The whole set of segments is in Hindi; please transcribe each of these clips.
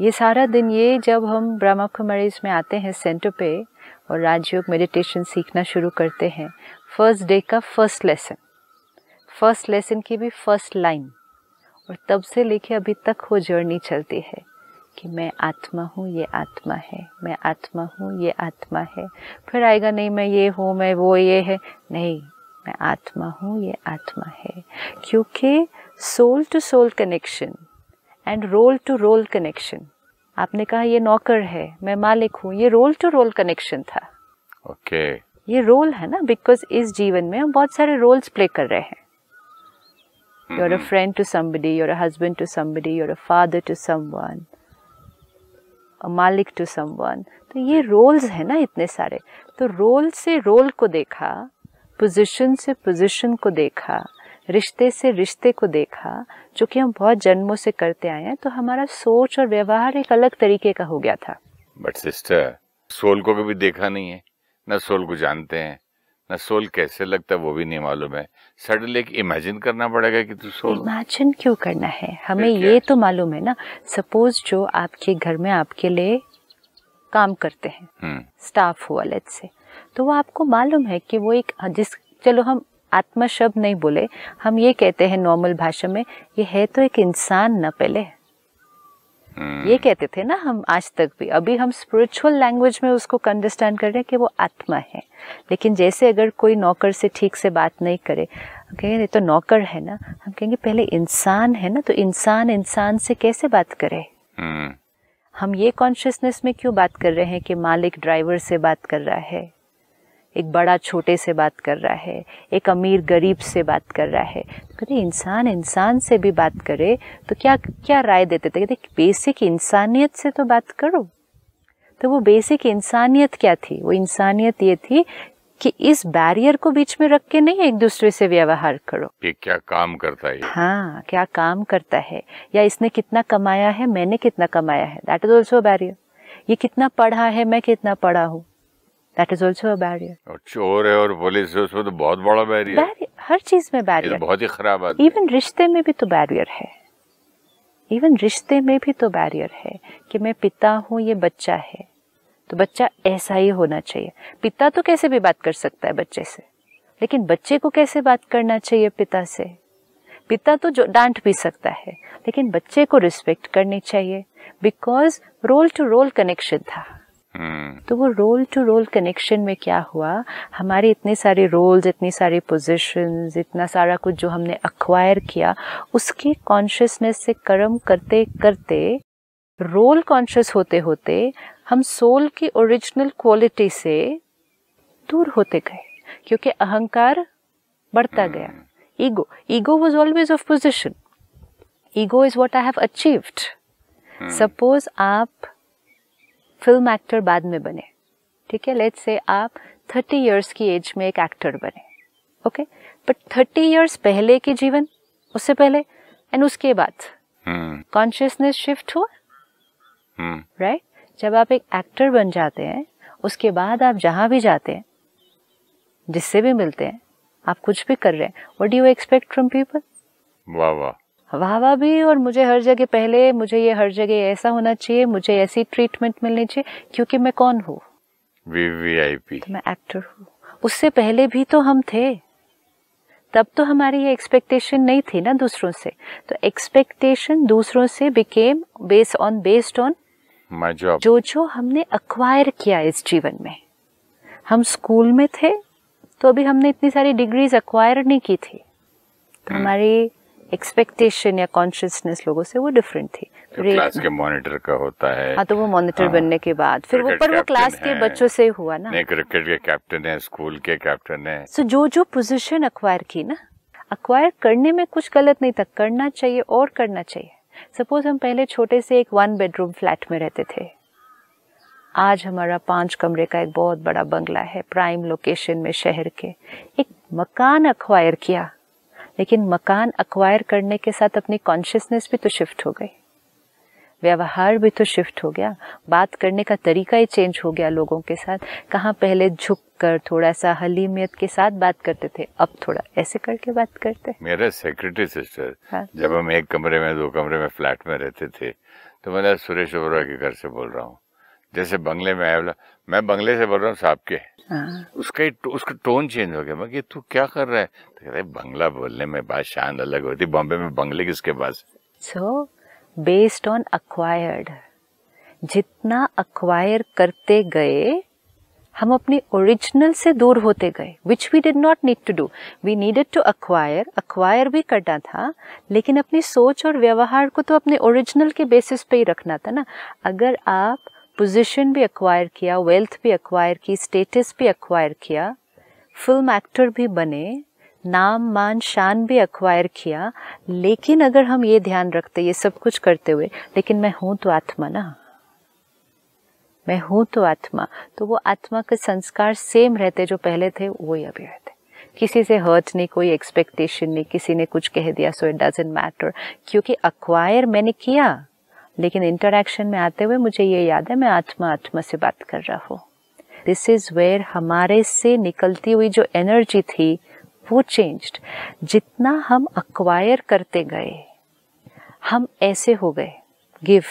ये सारा दिन ये जब हम ब्रह्मा कुमारीज में आते हैं सेंटर पे और राजयोग मेडिटेशन सीखना शुरू करते हैं फर्स्ट डे का फर्स्ट लेसन फर्स्ट लेसन की भी फर्स्ट लाइन और तब से लेके अभी तक वो जर्नी चलती है कि मैं आत्मा हूँ ये आत्मा है मैं आत्मा हूँ ये आत्मा है फिर आएगा नहीं मैं ये हूँ मैं वो ये है नहीं मैं आत्मा हूँ ये आत्मा है क्योंकि soul to soul connection and role to role connection आपने कहा ये नौकर है मैं मालिक हूँ ये रोल टू रोल कनेक्शन था ओके okay. ये रोल है ना बिकॉज इस जीवन में हम बहुत सारे रोल्स प्ले कर रहे हैं You're a friend to somebody you're a husband to somebody, you're a to to someone, a malik तो ये रोल्स है ना इतने सारे तो रोल से रोल को देखा पोजीशन से पोजीशन को देखा रिश्ते से रिश्ते को देखा जो कि हम बहुत जन्मों से करते आए हैं तो हमारा सोच और व्यवहार एक अलग तरीके का हो गया था बट सिस्टर सोल को कभी देखा नहीं है न सोल को जानते हैं न सोल कैसे लगता है वो भी नहीं मालूम है सडनली एक इमेजिन करना पड़ेगा कि तू सोल इमेजिन क्यों करना है हमें ये तो मालूम है ना सपोज जो आपके घर में आपके लिए काम करते हैं स्टाफ हुआ लेट्स से तो वो आपको मालूम है कि वो एक जिस चलो हम आत्मा शब्द नहीं बोले हम ये कहते हैं नॉर्मल भाषा में ये है तो एक इंसान ना पहले hmm. ये कहते थे ना हम आज तक भी अभी हम स्पिरिचुअल लैंग्वेज में उसको अंडरस्टैंड कर रहे हैं कि वो आत्मा है लेकिन जैसे अगर कोई नौकर से ठीक से बात नहीं करे कहेंगे ये तो नौकर है ना हम कहेंगे पहले इंसान है ना तो इंसान इंसान से कैसे बात करे hmm. हम ये कॉन्शियसनेस में क्यों बात कर रहे हैं कि मालिक ड्राइवर से बात कर रहा है एक बड़ा छोटे से बात कर रहा है एक अमीर गरीब से बात कर रहा है तो कहते इंसान इंसान से भी बात करे तो क्या क्या राय देते थे कहते बेसिक इंसानियत से तो बात करो तो वो बेसिक इंसानियत क्या थी वो इंसानियत ये थी कि इस बैरियर को बीच में रख के नहीं एक दूसरे से व्यवहार करो ये क्या काम करता है हाँ क्या काम करता है या इसने कितना कमाया है मैंने कितना कमाया है दैट इज ऑल्सो बैरियर ये कितना पढ़ा है मैं कितना पढ़ा हूँ that is also a barrier और चोर है और पुलिस है उसमें तो बहुत बड़ा बैरियर बैरियर हर चीज में बैरियर ये तो बहुत ही खराब बात इवन रिश्ते में भी तो बैरियर है इवन रिश्ते में भी तो बैरियर है कि मैं पिता हूँ ये बच्चा है तो बच्चा ऐसा ही होना चाहिए पिता तो कैसे भी बात कर सकता है बच्चे से लेकिन बच्चे को कैसे बात करना चाहिए पिता से पिता तो जो डांट भी सकता है लेकिन बच्चे को रिस्पेक्ट करनी चाहिए because role to role connection था Hmm. तो वो रोल टू रोल कनेक्शन में क्या हुआ हमारे इतने सारे रोल्स इतनी सारी पोजीशंस इतना सारा कुछ जो हमने अक्वायर किया उसके कॉन्शियसनेस से कर्म करते करते रोल कॉन्शियस होते होते हम सोल की ओरिजिनल क्वालिटी से दूर होते गए क्योंकि अहंकार बढ़ता hmm. गया ego ego was always of position ego is what I have achieved suppose आप फिल्म एक्टर बाद में बने ठीक है लेट्स से आप थर्टी ईयर्स की एज में एक एक्टर बने ओके बट थर्टी ईयर्स पहले के जीवन उससे पहले एंड उसके बाद कॉन्शियसनेस हम्म। शिफ्ट हुआ राइट हम्म। right? जब आप एक एक्टर बन जाते हैं उसके बाद आप जहां भी जाते हैं जिससे भी मिलते हैं आप कुछ भी कर रहे हैं what do you expect from people वाह वाह वाह वाह भी और मुझे हर जगह पहले मुझे ये हर जगह ऐसा होना चाहिए मुझे ऐसी ट्रीटमेंट मिलनी चाहिए क्योंकि मैं कौन हूँ तो मैं एक्टर हूँ उससे पहले भी तो हम थे तब तो हमारी ये एक्सपेक्टेशन नहीं थी ना दूसरों से तो एक्सपेक्टेशन दूसरों से became base on based on जो जो हमने अक्वायर किया इस जीवन में हम स्कूल में थे तो अभी हमने इतनी सारी डिग्रीज अक्वायर नहीं की थी तो हमारी एक्सपेक्टेशन या कॉन्शियसनेस लोगों से वो डिफरेंट थी क्लास के मॉनिटर का होता है हाँ तो वो मॉनिटर हाँ, बनने के बाद फिर वो पर वो क्लास के बच्चों से हुआ ना क्रिकेट के कैप्टन है स्कूल के कैप्टन है सो जो जो पोजीशन अक्वायर की ना अक्वायर करने में कुछ गलत नहीं था करना चाहिए और करना चाहिए सपोज हम पहले छोटे से एक वन बेडरूम फ्लैट में रहते थे आज हमारा पांच कमरे का एक बहुत बड़ा बंगला है प्राइम लोकेशन में शहर के एक मकान अक्वायर किया लेकिन मकान अक्वायर करने के साथ अपनी कॉन्शियसनेस भी तो शिफ्ट हो गई व्यवहार भी तो शिफ्ट हो गया बात करने का तरीका ही चेंज हो गया लोगों के साथ कहाँ पहले झुक कर थोड़ा सा हलीमियत के साथ बात करते थे अब थोड़ा ऐसे करके बात करते मेरा सेक्रेटरी सिस्टर हाँ? जब हम एक कमरे में दो कमरे में फ्लैट में रहते थे तो मैं सुरेश ओबरा के घर से बोल रहा हूँ जैसे बंगले में आया बोला मैं बंगले से बोल रहा हूँ साहब के हाँ। उसका तो, उसका टोन चेंज हो गया मैं तू क्या कर रहा है तो कह रहे बंगला बोलने में बात शान अलग होती बॉम्बे में बंगले किसके पास सो बेस्ड ऑन अक्वायर्ड जितना अक्वायर करते गए हम अपने ओरिजिनल से दूर होते गए which we did not need to do we needed to acquire acquire भी करना था लेकिन अपनी सोच और व्यवहार को तो अपने ओरिजिनल के बेसिस पे ही रखना था ना अगर आप पोजीशन भी एक्वायर किया वेल्थ भी एक्वायर की स्टेटस भी एक्वायर किया फिल्म एक्टर भी बने नाम मान शान भी एक्वायर किया लेकिन अगर हम ये ध्यान रखते ये सब कुछ करते हुए लेकिन मैं हूँ तो आत्मा ना मैं हूँ तो आत्मा तो वो आत्मा के संस्कार सेम रहते जो पहले थे वो ही अभी रहते किसी से हर्ट नहीं कोई एक्सपेक्टेशन नहीं किसी ने कुछ कह दिया सो इट डजेंट मैटर क्योंकि अक्वायर मैंने किया लेकिन इंटरेक्शन में आते हुए मुझे ये याद है मैं आत्मा आत्मा से बात कर रहा हूँ दिस इज़ वेयर हमारे से निकलती हुई जो एनर्जी थी वो चेंज्ड जितना हम अक्वायर करते गए हम ऐसे हो गए गिव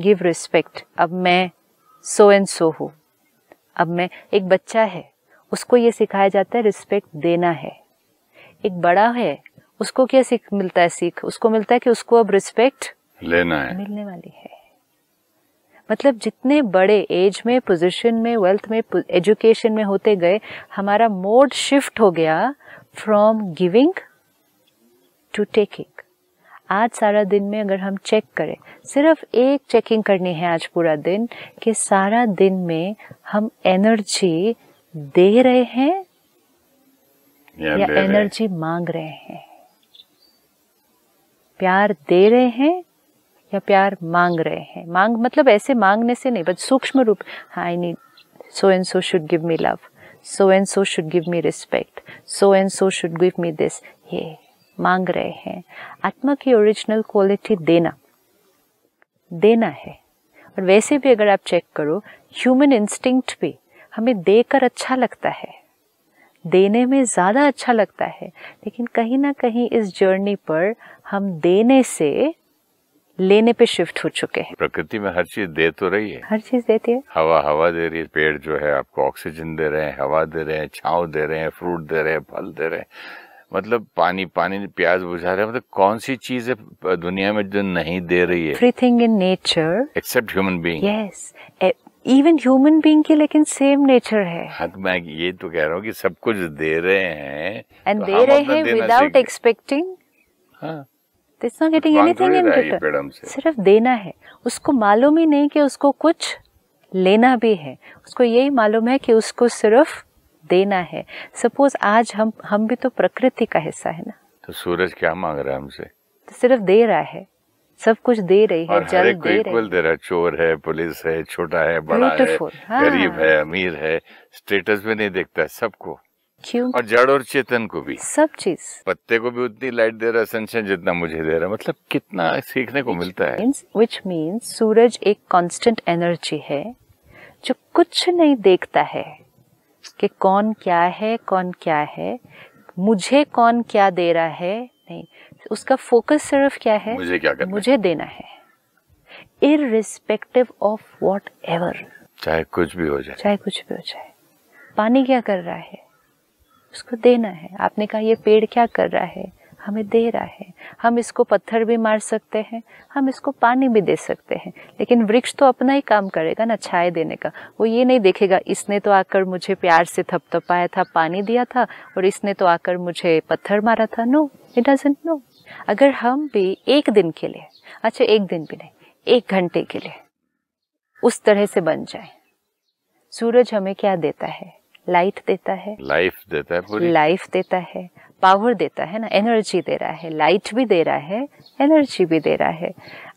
गिव रिस्पेक्ट अब मैं सो एंड सो हूँ अब मैं एक बच्चा है उसको ये सिखाया जाता है रिस्पेक्ट देना है एक बड़ा है उसको क्या सीख मिलता है सीख उसको मिलता है कि उसको अब रिस्पेक्ट लेना है मिलने वाली है मतलब जितने बड़े एज में पोजीशन में वेल्थ में एजुकेशन में होते गए हमारा मोड शिफ्ट हो गया फ्रॉम गिविंग टू टेकिंग आज सारा दिन में अगर हम चेक करें सिर्फ एक चेकिंग करनी है आज पूरा दिन कि सारा दिन में हम एनर्जी दे रहे हैं या, या एनर्जी मांग रहे हैं प्यार दे रहे हैं या प्यार मांग रहे हैं मांग मतलब ऐसे मांगने से नहीं बट सूक्ष्म रूप I need so and so should give me love so and so should give me respect so and so should give me this ये मांग रहे हैं आत्मा की ओरिजिनल क्वालिटी देना देना है और वैसे भी अगर आप चेक करो ह्यूमन इंस्टिंक्ट भी हमें देकर अच्छा लगता है देने में ज़्यादा अच्छा लगता है लेकिन कहीं ना कहीं इस जर्नी पर हम देने से लेने पे शिफ्ट हो चुके हैं प्रकृति में हर चीज दे तो रही है हर चीज देती है हवा हवा दे रही है पेड़ जो है आपको ऑक्सीजन दे रहे हैं हवा दे रहे हैं छाव दे रहे हैं फ्रूट दे रहे हैं फल दे रहे हैं मतलब पानी पानी प्याज बुझा रहे हैं मतलब कौन सी चीज दुनिया में जो नहीं दे रही है everything in nature except human being even human being की लेकिन सेम नेचर है हाँ तो मैं ये तो कह रहा हूँ कि सब कुछ दे रहे हैं एंड तो दे रहे हैं विदाउट एक्सपेक्टिंग हाँ it's not getting anything in return सिर्फ देना है उसको मालूम ही नहीं कि उसको कुछ लेना भी है उसको यही मालूम है कि उसको सिर्फ देना है सपोज आज हम हम भी तो प्रकृति का हिस्सा है ना तो सूरज क्या मांग रहा है हमसे तो सिर्फ दे रहा है सब कुछ दे रही है जल दे रही दे रहा चोर है पुलिस है छोटा है बड़ा है हाँ। गरीब हाँ। है अमीर है स्टेटस भी नहीं देखता है सबको क्यों और जड़ और चेतन को भी सब चीज पत्ते को भी उतनी लाइट दे रहा है सनशाइन जितना मुझे दे रहा है मतलब कितना सीखने को मिलता है विच मीन्स सूरज एक कॉन्स्टेंट एनर्जी है जो कुछ नहीं देखता है कि कौन क्या है कौन क्या है मुझे कौन क्या दे रहा है नहीं उसका फोकस सिर्फ क्या है मुझे क्या करना मुझे है? देना है इरिस्पेक्टिव ऑफ वॉट एवर चाहे कुछ भी हो जाए चाहे कुछ भी हो जाए पानी क्या कर रहा है उसको देना है आपने कहा ये पेड़ क्या कर रहा है हमें दे रहा है हम इसको पत्थर भी मार सकते हैं हम इसको पानी भी दे सकते हैं लेकिन वृक्ष तो अपना ही काम करेगा ना छाए देने का वो ये नहीं देखेगा इसने तो आकर मुझे प्यार से थपथपाया था पानी दिया था और इसने तो आकर मुझे पत्थर मारा था नो इट डजेंट नो अगर हम भी एक दिन के लिए अच्छा एक दिन भी नहीं एक घंटे के लिए उस तरह से बन जाए सूरज हमें क्या देता है लाइट देता है लाइफ देता है पूरी लाइफ देता है पावर देता है ना एनर्जी दे रहा है लाइट भी दे रहा है एनर्जी भी दे रहा है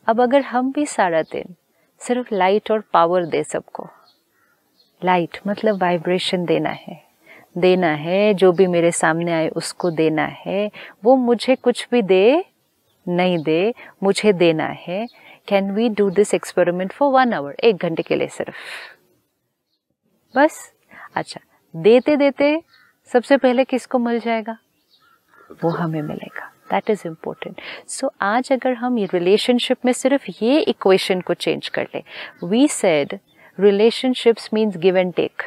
अब अगर हम भी सारा दिन सिर्फ लाइट और पावर दे सबको लाइट मतलब वाइब्रेशन देना है देना है जो भी मेरे सामने आए उसको देना है वो मुझे कुछ भी दे नहीं दे मुझे देना है can we do this experiment for one hour एक घंटे के लिए सिर्फ बस अच्छा देते देते सबसे पहले किसको मिल जाएगा वो हमें मिलेगा दैट इज़ इम्पोर्टेंट सो आज अगर हम ये रिलेशनशिप में सिर्फ ये इक्वेशन को चेंज कर ले we said relationships means give and take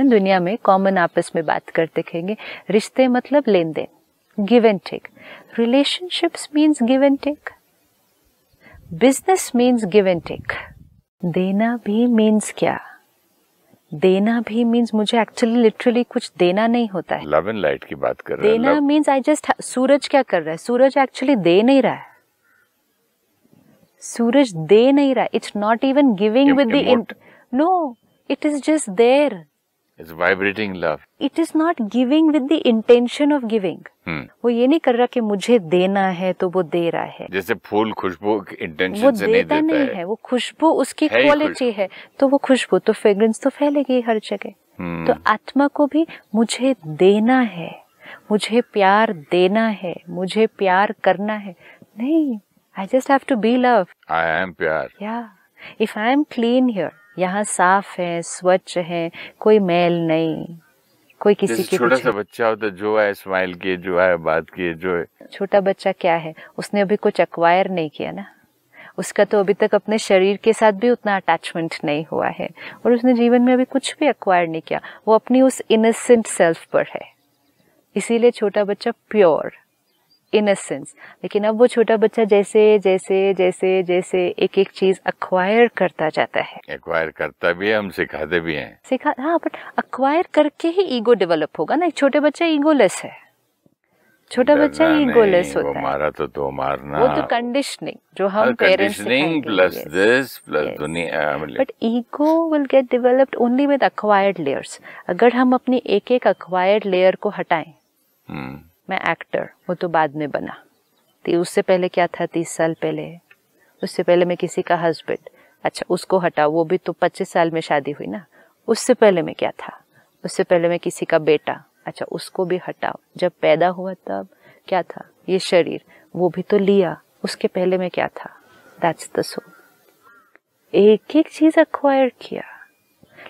दुनिया में कॉमन आपस में बात करते कहेंगे रिश्ते मतलब लेन देन give and take relationships means give and take business means give and take देना भी मीन्स क्या देना भी मीन्स मुझे एक्चुअली लिटरली कुछ देना नहीं होता है लव एंड लाइट की बात कर रहे देना मीन्स आई जस्ट सूरज क्या कर रहा है सूरज एक्चुअली दे नहीं रहा है सूरज दे नहीं रहा it's not even giving with the no it is just there is vibrating love it is not giving with the intention of giving वो ये नहीं कर रहा कि मुझे देना है तो वो दे रहा है जैसे फूल खुशबू इंटेंशन वो से देता नहीं, देता नहीं है, है। वो खुशबू उसकी क्वालिटी है तो वो खुशबू तो फ्रेग्रेंस तो फैलेगी हर जगह hmm. तो आत्मा को भी मुझे देना है मुझे प्यार देना है मुझे प्यार करना है नहीं I just have to be love I am प्यार या if I am clean here यहाँ साफ है स्वच्छ है कोई मैल नहीं कोई किसी के छोटा सा बच्चा होता जो है स्माइल किए जो है बात किए जो है छोटा बच्चा क्या है उसने अभी कुछ अक्वायर नहीं किया ना उसका तो अभी तक अपने शरीर के साथ भी उतना अटैचमेंट नहीं हुआ है और उसने जीवन में अभी कुछ भी अक्वायर नहीं किया वो अपनी उस इनोसेंट सेल्फ पर है इसीलिए छोटा बच्चा प्योर इनसेंस लेकिन अब वो छोटा बच्चा जैसे जैसे जैसे जैसे एक एक चीज अक्वायर करता जाता है अक्वायर करता भी है हम सिखाते भी हैं सिखा हाँ बट अक्वायर करके ही ईगो डेवलप होगा ना एक छोटे बच्चा ईगोलेस है छोटा बच्चा गोलेस होता है मारा तो तो मारना वो तो कंडीशनिंग जो हम पेरेंटिंग प्लस दिस प्लस दुनिया but ego will get developed only with acquired layers अगर हम अपनी एक एक अक्वायर्ड लेयर को हटाएं हम्म। मैं एक्टर वो तो बाद में बना तो उससे पहले क्या था तीस साल पहले उससे पहले मैं किसी का हस्बैंड अच्छा उसको हटाओ वो भी तो पच्चीस साल में शादी हुई ना उससे पहले मैं क्या था उससे पहले मैं किसी का बेटा अच्छा उसको भी हटाओ जब पैदा हुआ तब क्या था ये शरीर वो भी तो लिया उसके पहले मैं क्या था दैट्स द सो एक एक चीज अक्वायर किया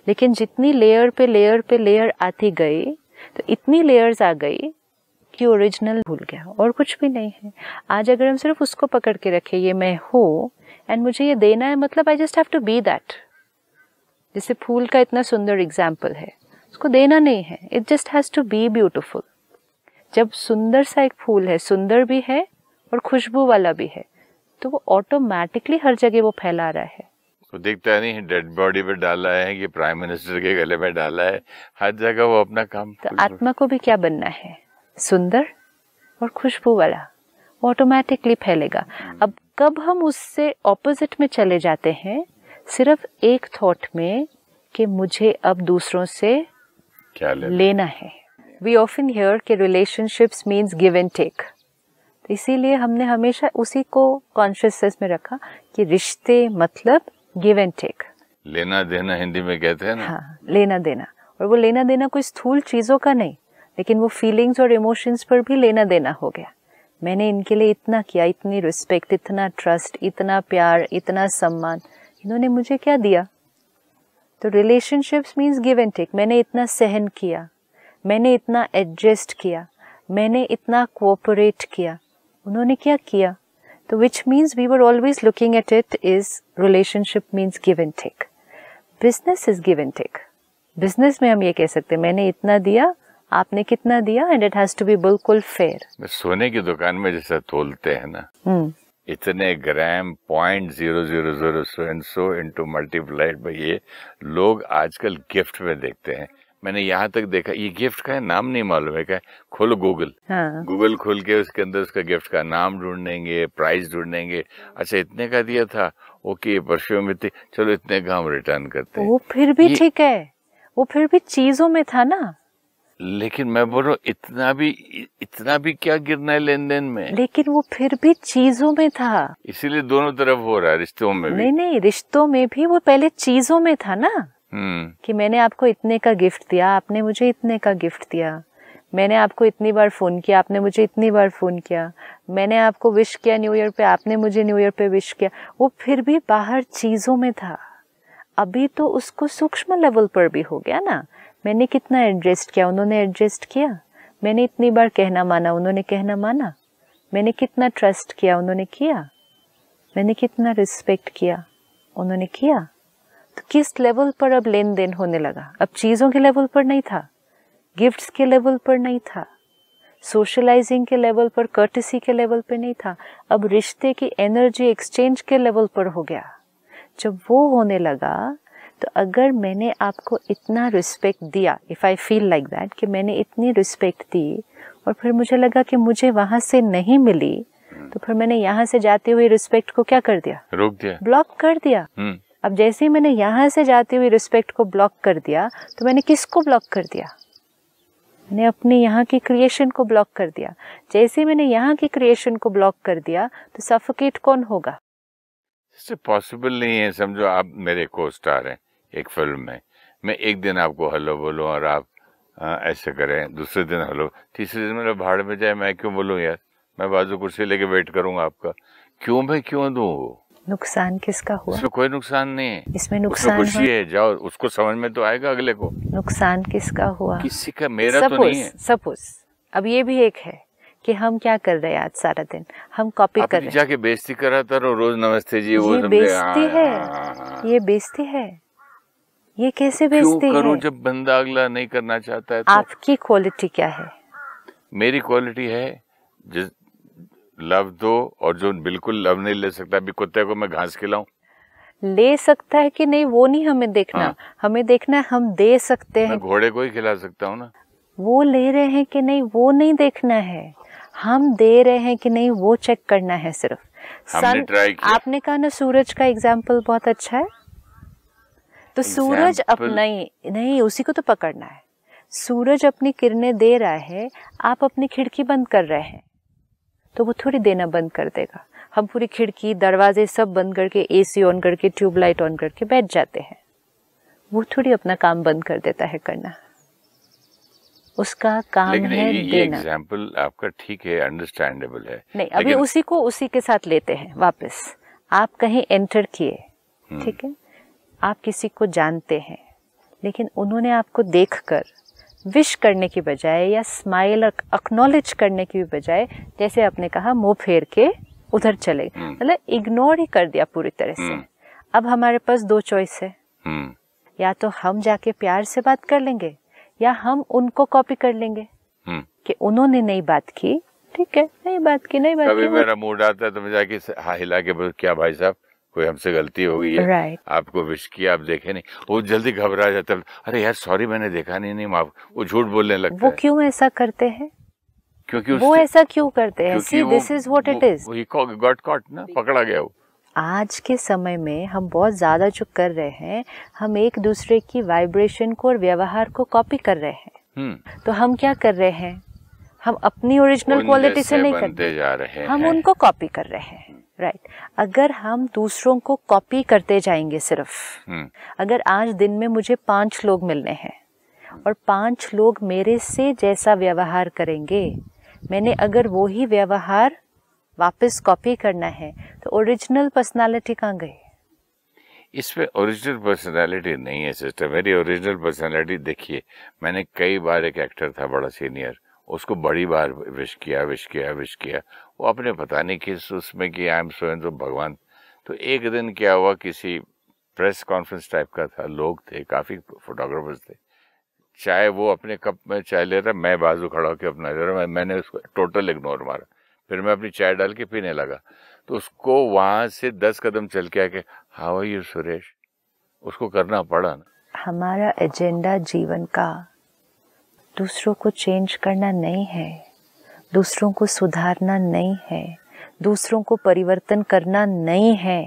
लेकिन जितनी लेयर पे लेयर पे लेयर आती गई तो इतनी लेयर्स आ गई उसकी ओरिजिनल भूल गया और कुछ भी नहीं है आज अगर हम सिर्फ उसको पकड़ के रखें ये मैं हो एंड मुझे ये देना है मतलब I just have to be that जैसे फूल का इतना सुंदर एग्जाम्पल है उसको देना नहीं है it just has to be beautiful जब सुंदर सा एक फूल है सुंदर भी है और खुशबू वाला भी है तो वो ऑटोमेटिकली हर जगह वो फैला रहा है तो दिखता है नहीं डेड बॉडी पे डाला है कि प्राइम मिनिस्टर के गले में डाला है हर जगह वो अपना काम तो आत्मा को भी क्या बनना है सुंदर और खुशबू वाला वो ऑटोमेटिकली फैलेगा हम्म। अब कब हम उससे ऑपोजिट में चले जाते हैं सिर्फ एक थॉट में कि मुझे अब दूसरों से क्या ले लेना है वी ऑफन हेयर के relationships means give and take इसीलिए हमने हमेशा उसी को कॉन्शियसनेस में रखा कि रिश्ते मतलब गिव एंड टेक लेना देना हिंदी में कहते हैं ना हाँ लेना देना और वो लेना देना कोई स्थूल चीजों का नहीं लेकिन वो फीलिंग्स और इमोशंस पर भी लेना देना हो गया मैंने इनके लिए इतना किया इतनी रिस्पेक्ट इतना ट्रस्ट इतना प्यार इतना सम्मान इन्होंने मुझे क्या दिया तो relationships means give and take मैंने इतना सहन किया मैंने इतना एडजस्ट किया मैंने इतना कोऑपरेट किया उन्होंने क्या किया तो which means we were always looking at it is relationship means give and take business is give and take business में हम ये कह सकते हैं मैंने इतना दिया आपने कितना दिया and it has to be बिल्कुल फेयर सोने की दुकान में जैसा तोलते हैं ना हम्म। इतने gram point zero zero zero so and so into multiplied by ये लोग आजकल गिफ्ट में देखते हैं मैंने यहाँ तक देखा ये गिफ्ट का है नाम नहीं मालूम है क्या खोलो गूगल हाँ। गूगल खोल के उसके अंदर उसका गिफ्ट का नाम ढूंढेंगे प्राइस ढूंढेंगे अच्छा इतने का दिया था ओके परफ्यूम इतने चलो इतने का हम रिटर्न करते हैं वो फिर भी ठीक है वो फिर भी चीजों में था ना लेकिन मैं हूँ इतना भी इतना भी क्या गिरना है लेन देन में लेकिन वो फिर भी चीजों में था इसीलिए दोनों तरफ हो रहा है रिश्तों में भी। नहीं नहीं रिश्तों में भी वो पहले चीजों में था ना हम्म। कि मैंने आपको इतने का गिफ्ट दिया आपने मुझे इतने का गिफ्ट दिया मैंने आपको इतनी बार फ़ोन किया आपने मुझे इतनी बार फ़ोन किया मैंने आपको विश किया न्यू ईयर पे आपने मुझे न्यू ईयर पे विश किया वो फिर भी बाहर चीज़ों में था अभी तो उसको सूक्ष्म लेवल पर भी हो गया ना मैंने कितना एडजस्ट किया उन्होंने एडजस्ट किया मैंने इतनी बार कहना माना उन्होंने कहना माना मैंने कितना ट्रस्ट किया उन्होंने किया मैंने कितना रिस्पेक्ट किया उन्होंने किया तो किस लेवल पर अब लेन देन होने लगा अब चीज़ों के लेवल पर नहीं था गिफ्ट्स के लेवल पर नहीं था सोशलाइजिंग के लेवल पर कर्टसी के लेवल पर नहीं था अब रिश्ते की एनर्जी एक्सचेंज के लेवल पर हो गया जब वो होने लगा तो अगर मैंने आपको इतना रिस्पेक्ट दिया if I feel like that कि मैंने इतनी रिस्पेक्ट दी और फिर मुझे लगा कि मुझे वहाँ से नहीं मिली तो फिर मैंने यहाँ से जाते हुए रिस्पेक्ट को क्या कर दिया रोक दिया ब्लॉक कर दिया हम्म। अब जैसे ही मैंने यहाँ से जाते हुए रिस्पेक्ट को ब्लॉक कर दिया तो मैंने किसको ब्लॉक कर दिया मैंने अपने यहाँ की क्रिएशन को ब्लॉक कर दिया जैसे ही मैंने यहाँ की क्रिएशन को ब्लॉक कर दिया तो सफोकेट कौन होगा इससे पॉसिबल नहीं है समझो आप मेरे को स्टार हैं एक फिल्म में मैं एक दिन आपको हेलो बोलूँ और आप आ, ऐसे करें दूसरे दिन हेलो तीसरे दिन मेरा भाड़ में जाए मैं क्यों बोलूँ यार मैं बाजू कुर्सी लेके वेट करूंगा आपका क्यों मैं क्यों दूँ वो नुकसान किसका हुआ इसमें कोई नुकसान नहीं है इसमें नुकसान खुशी है जाओ उसको समझ में तो आएगा अगले को नुकसान किसका हुआ किसी का मेरा तो नहीं है सपोज अब ये भी एक है कि हम क्या कर रहे हैं आज सारा दिन हम कॉपी कर रहे हैं जाके बेइज्जती कराता रहो रोज नमस्ते जी ये वो बेइज्जती हाँ। है ये बेइज्जती है ये कैसे भेजते हैं करूं जब बंदा अगला नहीं करना चाहता है तो आपकी क्वालिटी क्या है मेरी क्वालिटी है जिस लव दो और जो बिल्कुल लव नहीं ले सकता अभी कुत्ते को मैं घास खिलाऊं ले सकता है कि नहीं वो नहीं हमें देखना हाँ। हमें देखना है हम दे सकते हैं घोड़े को ही खिला सकता हूँ ना वो ले रहे हैं कि नहीं वो नहीं देखना है हम दे रहे हैं कि नहीं वो चेक करना है सिर्फ सन आपने कहा ना सूरज का एग्जाम्पल बहुत अच्छा है तो सूरज अपना ही नहीं उसी को तो पकड़ना है सूरज अपनी किरणें दे रहा है आप अपनी खिड़की बंद कर रहे हैं तो वो थोड़ी देना बंद कर देगा हम पूरी खिड़की दरवाजे सब बंद करके एसी ऑन करके ट्यूबलाइट ऑन करके बैठ जाते हैं वो थोड़ी अपना काम बंद कर देता है करना उसका काम लेकिन है ये, एग्जाम्पल आपका ठीक है अंडरस्टैंडेबल है नहीं अभी उसी को उसी के साथ लेते हैं वापस आप कहीं एंटर किए हम्म। ठीक है आप किसी को जानते हैं लेकिन उन्होंने आपको देखकर विश करने की बजाय या स्माइल अक्नॉलेज करने की बजाय जैसे आपने कहा मुंह फेर के उधर चले हम्म। मतलब इग्नोर ही कर दिया पूरी तरह से हम्म। अब हमारे पास दो चॉइस है हम्म। या तो हम जाके प्यार से बात कर लेंगे या हम उनको कॉपी कर लेंगे कि उन्होंने नई बात की ठीक है नई बात की नहीं बात कभी मेरा मूड आता है तो मैं जाके हिला के क्या भाई साहब कोई हमसे गलती हो गई है right. आपको विश किया आप देखे नहीं वो जल्दी घबरा जाता है अरे यार सॉरी मैंने देखा नहीं नहीं माफ वो झूठ बोलने लगता वो क्यों ऐसा करते हैं क्योंकि वो ऐसा क्यों करते हैं see this is what it is got caught ना पकड़ा गया वो आज के समय में हम बहुत ज़्यादा जो कर रहे हैं हम एक दूसरे की वाइब्रेशन को और व्यवहार को कॉपी कर रहे हैं हम्म। तो हम क्या कर रहे हैं हम अपनी ओरिजिनल क्वालिटी से नहीं करते जा रहे हैं हम उनको कॉपी कर रहे हैं राइट right. अगर हम दूसरों को कॉपी करते जाएंगे सिर्फ hmm. अगर आज दिन में मुझे पांच लोग मिलने हैं और पांच लोग मेरे से जैसा व्यवहार करेंगे मैंने अगर वो ही व्यवहार वापस कॉपी करना है तो ओरिजिनल पर्सनालिटी कहाँ गई इसमें ओरिजिनल पर्सनालिटी नहीं है सिस्टर मेरी ओरिजिनल पर्सनालिटी देखिए मैंने कई बार एक एक्टर था बड़ा सीनियर उसको बड़ी बार विश किया विश किया विश किया वो अपने पता नहीं किस उसमें कि आई एम सो तो भगवान तो एक दिन क्या हुआ किसी प्रेस कॉन्फ्रेंस टाइप का था लोग थे काफ़ी फोटोग्राफर्स थे चाहे वो अपने कप में चाय ले रहा मैं बाजू खड़ा होकर अपना ले रहा मैं, मैंने उसको टोटल इग्नोर मारा फिर मैं अपनी चाय डाल के पीने लगा तो उसको वहाँ से दस कदम चल के आके हाउ आर यू सुरेश उसको करना पड़ा ना हमारा एजेंडा जीवन का दूसरों को चेंज करना नहीं है दूसरों को सुधारना नहीं है दूसरों को परिवर्तन करना नहीं है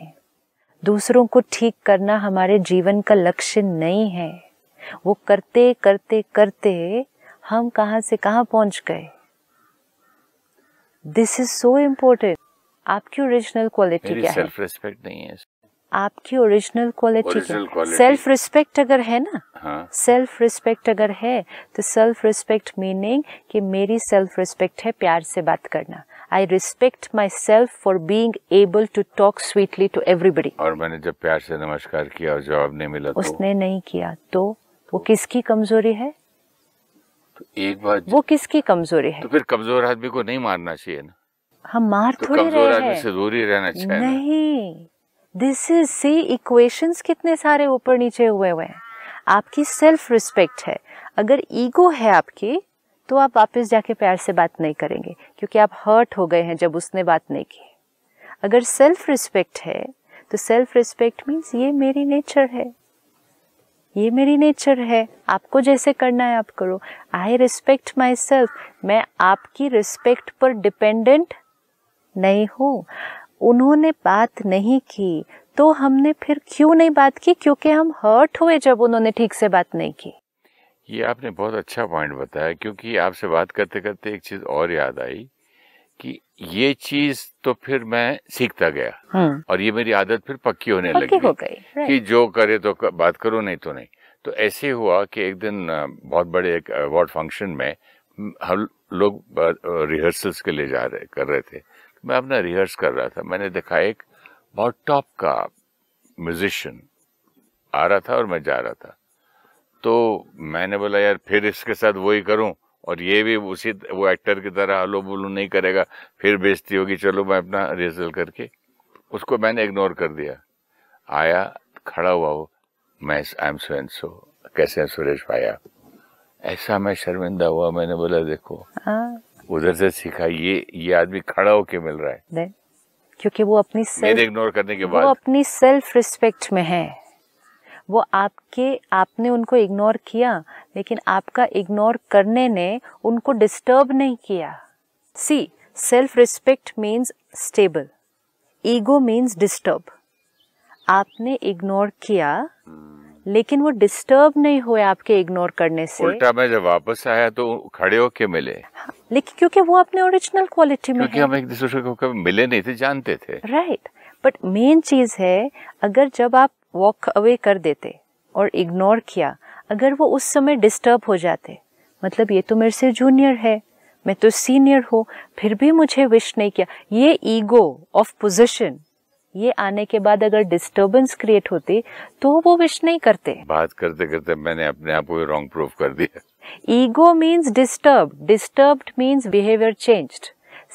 दूसरों को ठीक करना हमारे जीवन का लक्ष्य नहीं है वो करते करते करते हम कहाँ से कहाँ पहुंच गए दिस इज सो इम्पोर्टेंट आपकी ओरिजिनल क्वालिटी क्या है सेल्फ रिस्पेक्ट नहीं है आपकी ओरिजिनल क्वालिटी सेल्फ रिस्पेक्ट अगर है ना सेल्फ हाँ। रिस्पेक्ट अगर है तो सेल्फ रिस्पेक्ट मीनिंग कि मेरी सेल्फ रिस्पेक्ट है प्यार से बात करना I respect myself for being able to talk sweetly to everybody और मैंने जब प्यार से नमस्कार किया और जवाब नहीं मिला तो? उसने तो, नहीं किया तो वो किसकी कमजोरी है तो एक बात वो किसकी कमजोरी है तो फिर कमजोर आदमी को नहीं मारना चाहिए ना हम मार तो थोड़ी रहे हैं दूर ही रहना चाहिए नहीं दिस इज सी इक्वेशंस कितने सारे ऊपर नीचे हुए हुए हैं आपकी सेल्फ रिस्पेक्ट है अगर ईगो है आपकी तो आप वापस जाके प्यार से बात नहीं करेंगे क्योंकि आप हर्ट हो गए हैं जब उसने बात नहीं की अगर सेल्फ रिस्पेक्ट है तो सेल्फ रिस्पेक्ट मीन्स ये मेरी नेचर है ये मेरी नेचर है आपको जैसे करना है आप करो आई रिस्पेक्ट माई सेल्फ मैं आपकी रिस्पेक्ट पर डिपेंडेंट नहीं हूँ उन्होंने बात नहीं की तो हमने फिर क्यों नहीं बात की क्योंकि हम हर्ट हुए जब उन्होंने ठीक से बात नहीं की ये आपने बहुत अच्छा पॉइंट बताया क्योंकि आपसे बात करते करते एक चीज और याद आई कि ये चीज तो फिर मैं सीखता गया हम्म। और ये मेरी आदत फिर पक्की होने पक्की लगी हो गई कि जो करे तो कर, बात करो नहीं तो नहीं तो ऐसे हुआ कि एक दिन बहुत बड़े एक अवार्ड फंक्शन में हम लोग रिहर्सल्स के लिए जा रहे कर रहे थे मैं अपना रिहर्स कर रहा था मैंने देखा एक बहुत टॉप का म्यूजिशियन आ रहा था और मैं जा रहा था तो मैंने बोला यार फिर इसके साथ वही करूं और ये भी उसी वो एक्टर की तरह हलो बोलू नहीं करेगा फिर बेजती होगी चलो मैं अपना रिहर्सल करके उसको मैंने इग्नोर कर दिया आया खड़ा हुआ वो मैं आई एम सो एंड सो कैसे हैं सुरेश भाई आप ऐसा मैं शर्मिंदा हुआ मैंने बोला देखो हाँ। उधर से सीखा ये ये आदमी खड़ा होके मिल रहा है Then, क्योंकि वो अपनी सेल्फ इग्नोर करने के बाद वो अपनी सेल्फ रिस्पेक्ट में है वो आपके आपने उनको इग्नोर किया लेकिन आपका इग्नोर करने ने उनको डिस्टर्ब नहीं किया see self respect means stable ego means disturb आपने इग्नोर किया लेकिन वो डिस्टर्ब नहीं हुए आपके इग्नोर करने से उल्टा मैं जब वापस आया तो खड़े होके मिले हाँ, लेकिन क्योंकि वो अपने ओरिजिनल क्वालिटी में क्योंकि हम एक दूसरे को कभी मिले नहीं थे जानते थे राइट बट मेन चीज है अगर जब आप वॉक अवे कर देते और इग्नोर किया अगर वो उस समय डिस्टर्ब हो जाते मतलब ये तो मेरे से जूनियर है मैं तो सीनियर हूँ फिर भी मुझे विश नहीं किया ये ईगो ऑफ पोजिशन ये आने के बाद अगर डिस्टरबेंस क्रिएट होती तो वो विश नहीं करते बात करते करते मैंने अपने आप को रॉन्ग प्रूफ कर दिया ego means disturb disturb means behaviour changed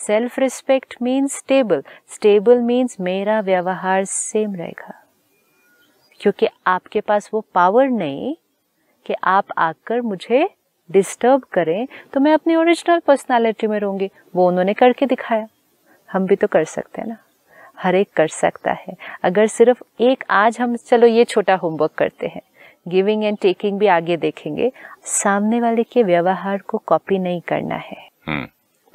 self respect means stable stable means मेरा व्यवहार सेम रहेगा क्योंकि आपके पास वो पावर नहीं कि आप आकर मुझे डिस्टर्ब करें तो मैं अपनी ओरिजिनल पर्सनालिटी में रहूंगी वो उन्होंने करके दिखाया हम भी तो कर सकते हैं ना हर एक कर सकता है अगर सिर्फ एक आज हम चलो ये छोटा होमवर्क करते हैं गिविंग एंड टेकिंग भी आगे देखेंगे सामने वाले के व्यवहार को कॉपी नहीं करना है हम्म।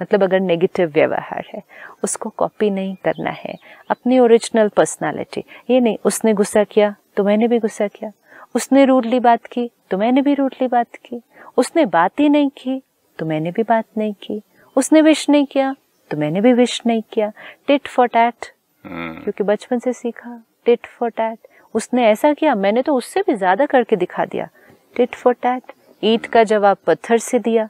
मतलब अगर नेगेटिव व्यवहार है उसको कॉपी नहीं करना है अपनी ओरिजिनल पर्सनालिटी ये नहीं उसने गुस्सा किया तो मैंने भी गुस्सा किया उसने रूडली बात की तो मैंने भी रूडली बात की उसने बात ही नहीं की तो मैंने भी बात नहीं की उसने विश नहीं किया तो मैंने भी विश नहीं किया टिट फॉर टैट हाँ। क्योंकि बचपन से सीखा टिट फॉर टैट उसने ऐसा किया मैंने तो उससे भी ज्यादा करके दिखा दिया टिट फॉर टैट ईट का जवाब पत्थर से दिया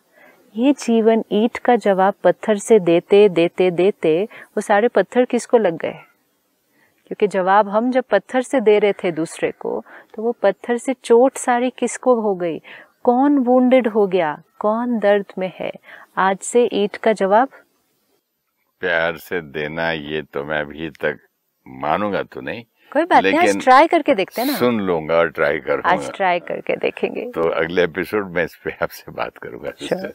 ये जीवन ईट का जवाब पत्थर से देते देते देते वो सारे पत्थर किसको लग गए क्योंकि जवाब हम जब पत्थर से दे रहे थे दूसरे को तो वो पत्थर से चोट सारी किसको हो गई कौन वूंडेड हो गया कौन दर्द में है आज से ईट का जवाब प्यार से देना ये तो मैं अभी तक मानूंगा तो नहीं कोई बात नहीं आज ट्राई करके देखते हैं ना सुन लूंगा और ट्राई करूंगा आज ट्राई करके देखेंगे तो अगले एपिसोड में इस पे आपसे बात करूंगा अच्छा।